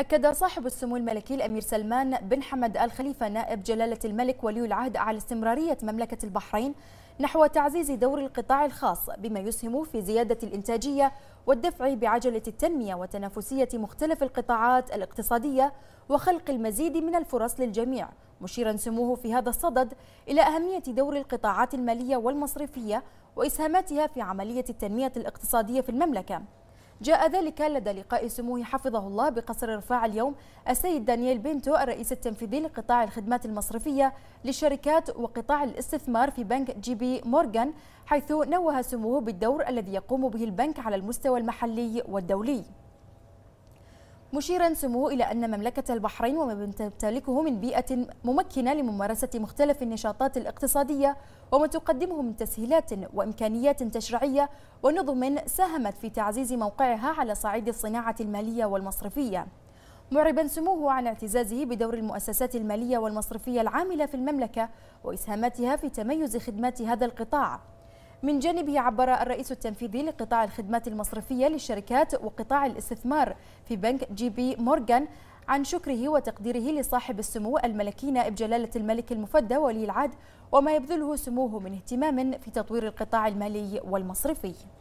أكد صاحب السمو الملكي الأمير سلمان بن حمد الخليفة نائب جلالة الملك ولي العهد على استمرارية مملكة البحرين نحو تعزيز دور القطاع الخاص بما يسهم في زيادة الإنتاجية والدفع بعجلة التنمية وتنافسية مختلف القطاعات الاقتصادية وخلق المزيد من الفرص للجميع مشيرا سموه في هذا الصدد إلى أهمية دور القطاعات المالية والمصرفية وإسهاماتها في عملية التنمية الاقتصادية في المملكة جاء ذلك لدى لقاء سموه حفظه الله بقصر رفاع اليوم السيد دانييل بنتو الرئيس التنفيذي لقطاع الخدمات المصرفية للشركات وقطاع الاستثمار في بنك جي بي مورغان حيث نوه سموه بالدور الذي يقوم به البنك على المستوى المحلي والدولي مشيرا سموه إلى أن مملكة البحرين وما تمتلكه من بيئة ممكنة لممارسة مختلف النشاطات الاقتصادية وما تقدمه من تسهيلات وإمكانيات تشريعية ونظم ساهمت في تعزيز موقعها على صعيد الصناعة المالية والمصرفية معربا سموه عن اعتزازه بدور المؤسسات المالية والمصرفية العاملة في المملكة وإسهاماتها في تميز خدمات هذا القطاع من جانبه عبر الرئيس التنفيذي لقطاع الخدمات المصرفية للشركات وقطاع الاستثمار في بنك جي بي مورغان عن شكره وتقديره لصاحب السمو الملكي نائب جلالة الملك المفدى ولي العهد وما يبذله سموه من اهتمام في تطوير القطاع المالي والمصرفي